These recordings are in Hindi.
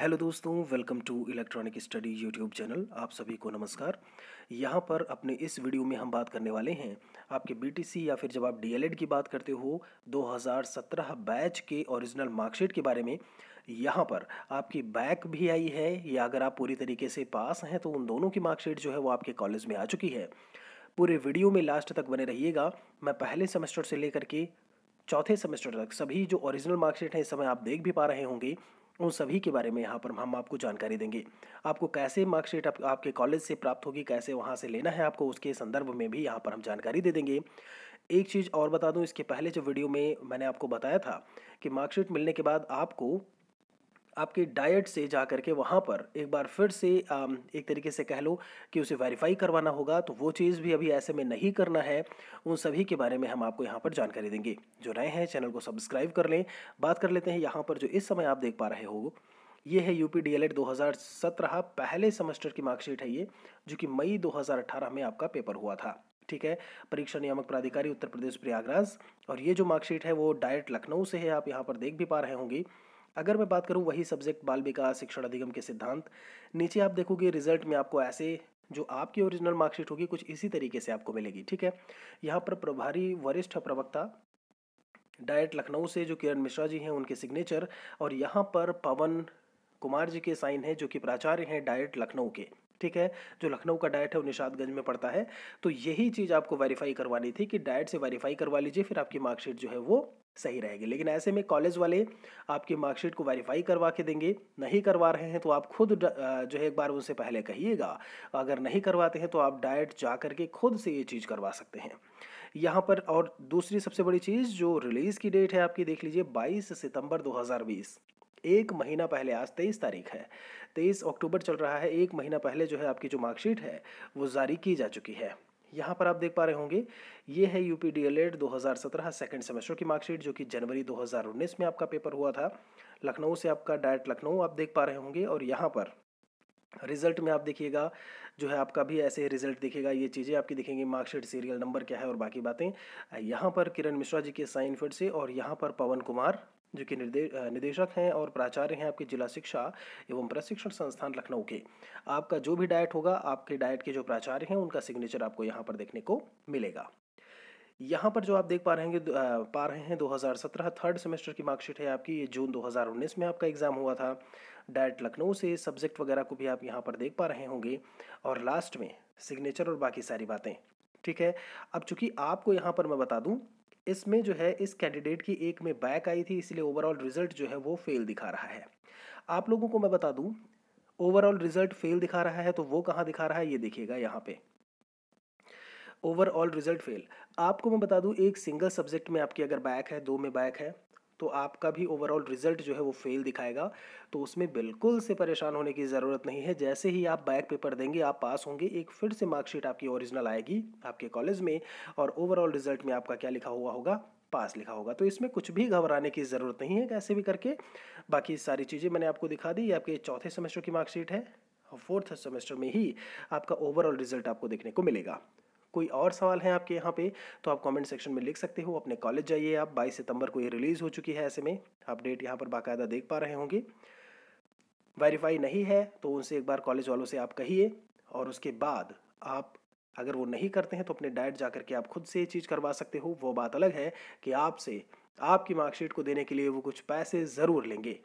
हेलो दोस्तों welcome to electronic study YouTube channel आप सभी को नमस्कार यहाँ पर अपने इस वीडियो में हम बात करने वाले हैं आपके बीटीसी या फिर जब आप डीएलएड की बात करते हो 2017 बैच के ओरिजिनल मार्कशीट के बारे में यहाँ पर आपकी बैक भी आई है या अगर आप पूरी तरीके से पास हैं तो उन दोनों की मार्कशीट जो है वो आपके कॉलेज में आ चुकी है पूरे वीडियो में लास्ट तक बने रहिएगा मैं पहले सेमेस्टर से लेकर के चौथे सेमेस्टर तक सभी जो ओरिजिनल मार्कशीट हैं इस समय आप देख भी पा रहे होंगे उन सभी के बारे में यहाँ पर हम आपको जानकारी देंगे आपको कैसे मार्कशीट आप, आपके कॉलेज से प्राप्त होगी कैसे वहाँ से लेना है आपको उसके संदर्भ में भी यहाँ पर हम जानकारी दे देंगे एक चीज़ और बता दूँ इसके पहले जो वीडियो में मैंने आपको बताया था कि मार्कशीट मिलने के बाद आपको आपकी डाइट से जा करके वहाँ पर एक बार फिर से एक तरीके से कह लो कि उसे वेरीफाई करवाना होगा तो वो चीज़ भी अभी ऐसे में नहीं करना है उन सभी के बारे में हम आपको यहाँ पर जानकारी देंगे जो नए हैं चैनल को सब्सक्राइब कर लें बात कर लेते हैं यहाँ पर जो इस समय आप देख पा रहे हो ये है यूपी डीएलएड 2017 पहले सेमेस्टर की मार्कशीट है ये जो कि मई दो में आपका पेपर हुआ था ठीक है परीक्षा नियामक प्राधिकारी उत्तर प्रदेश प्रयागराज और ये जो मार्कशीट है वो डायरेक्ट लखनऊ से है आप यहाँ पर देख भी पा रहे होंगे अगर मैं बात करूँ वही सब्जेक्ट बाल विकास शिक्षण अधिगम के सिद्धांत नीचे आप देखोगे रिजल्ट में आपको ऐसे जो आपकी ओरिजिनल मार्कशीट होगी कुछ इसी तरीके से आपको मिलेगी ठीक है यहाँ पर प्रभारी वरिष्ठ प्रवक्ता डायरेक्ट लखनऊ से जो किरण मिश्रा जी हैं उनके सिग्नेचर और यहाँ पर पवन कुमार जी के साइन है जो कि प्राचार्य हैं डायरेक्ट लखनऊ के ठीक है जो लखनऊ का डाइट है वो निषादगंज में पड़ता है तो यही चीज़ आपको वेरीफाई करवानी थी कि डाइट से वेरीफाई करवा लीजिए फिर आपकी मार्कशीट जो है वो सही रहेगी लेकिन ऐसे में कॉलेज वाले आपकी मार्कशीट को वेरीफाई करवा के देंगे नहीं करवा रहे हैं तो आप खुद जो है एक बार उनसे पहले कहिएगा अगर नहीं करवाते हैं तो आप डाइट जा करके खुद से ये चीज़ करवा सकते हैं यहाँ पर और दूसरी सबसे बड़ी चीज़ जो रिलीज़ की डेट है आपकी देख लीजिए 22 सितंबर 2020 एक महीना पहले आज तेईस तारीख है तेईस अक्टूबर चल रहा है एक महीना पहले जो है आपकी जो मार्कशीट है वो जारी की जा चुकी है यहाँ पर आप देख पा रहे होंगे ये है यूपी डी एल एड दो हज़ार सत्रह सेकेंड सेमेस्टर की मार्कशीट जो कि जनवरी 2019 में आपका पेपर हुआ था लखनऊ से आपका डायरेक्ट लखनऊ आप देख पा रहे होंगे और यहाँ पर रिजल्ट में आप देखिएगा जो है आपका भी ऐसे ही रिजल्ट दिखेगा ये चीज़ें आपकी दिखेंगी मार्कशीट सीरियल नंबर क्या है और बाकी बातें यहाँ पर किरण मिश्रा जी के साइन फिट से और यहाँ पर पवन कुमार जो कि निदेशक हैं और प्राचार्य हैं आपके जिला शिक्षा एवं प्रशिक्षण संस्थान लखनऊ के आपका जो भी डाइट होगा आपके डाइट के जो प्राचार्य हैं उनका सिग्नेचर आपको यहाँ पर देखने को मिलेगा यहाँ पर जो आप देख पा रहे हैं पा रहे हैं 2017 थर्ड सेमेस्टर की मार्कशीट है आपकी ये जून 2019 में आपका एग्ज़ाम हुआ था डायट लखनऊ से सब्जेक्ट वगैरह को भी आप यहाँ पर देख पा रहे होंगे और लास्ट में सिग्नेचर और बाकी सारी बातें ठीक है अब चूंकि आपको यहाँ पर मैं बता दूँ इसमें जो है इस कैंडिडेट की एक में बैक आई थी इसलिए ओवरऑल रिजल्ट जो है वो फेल दिखा रहा है आप लोगों को मैं बता दूं ओवरऑल रिजल्ट फेल दिखा रहा है तो वो कहाँ दिखा रहा है ये देखिएगा यहाँ पे ओवरऑल रिजल्ट फेल आपको मैं बता दूं एक सिंगल सब्जेक्ट में आपकी अगर बैक है दो में बैक है तो आपका भी ओवरऑल रिजल्ट जो है वो फेल दिखाएगा तो उसमें बिल्कुल से परेशान होने की ज़रूरत नहीं है जैसे ही आप बैक पेपर देंगे आप पास होंगे एक फिर से मार्कशीट आपकी ओरिजिनल आएगी आपके कॉलेज में और ओवरऑल रिजल्ट में आपका क्या लिखा हुआ होगा पास लिखा होगा तो इसमें कुछ भी घबराने की ज़रूरत नहीं है कैसे भी करके बाकी सारी चीज़ें मैंने आपको दिखा दी ये आपके चौथे सेमेस्टर की मार्कशीट है और फोर्थ सेमेस्टर में ही आपका ओवरऑल रिजल्ट आपको देखने को मिलेगा कोई और सवाल है आपके यहाँ पे तो आप कमेंट सेक्शन में लिख सकते हो अपने कॉलेज जाइए आप 22 सितंबर को ये रिलीज़ हो चुकी है ऐसे में आप डेट यहाँ पर बाकायदा देख पा रहे होंगे वेरीफाई नहीं है तो उनसे एक बार कॉलेज वालों से आप कहिए और उसके बाद आप अगर वो नहीं करते हैं तो अपने डायट जा करके आप खुद से ये चीज़ करवा सकते हो वो बात अलग है कि आपसे आपकी मार्कशीट को देने के लिए वो कुछ पैसे ज़रूर लेंगे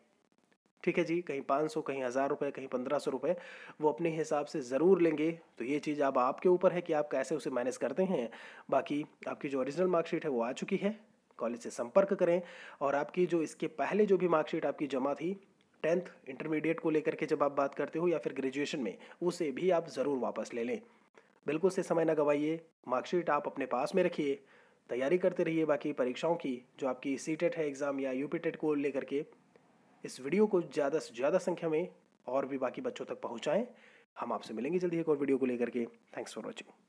ठीक है जी कहीं पाँच सौ कहीं हज़ार रुपये कहीं पंद्रह सौ रुपये वो अपने हिसाब से ज़रूर लेंगे तो ये चीज़ अब आपके ऊपर है कि आप कैसे उसे मैनेज करते हैं बाकी आपकी जो ओरिजिनल मार्कशीट है वो आ चुकी है कॉलेज से संपर्क करें और आपकी जो इसके पहले जो भी मार्कशीट आपकी जमा थी टेंथ इंटरमीडिएट को लेकर के जब आप बात करते हो या फिर ग्रेजुएशन में उसे भी आप ज़रूर वापस ले लें बिल्कुल से समय ना गवाइए मार्कशीट आप अपने पास में रखिए तैयारी करते रहिए बाकी परीक्षाओं की जो आपकी सी टेट है एग्ज़ाम या यू पी टेट को लेकर के इस वीडियो को ज़्यादा से ज़्यादा संख्या में और भी बाकी बच्चों तक पहुँचाएँ हम आपसे मिलेंगे जल्दी एक और वीडियो को लेकर के थैंक्स फॉर वॉचिंग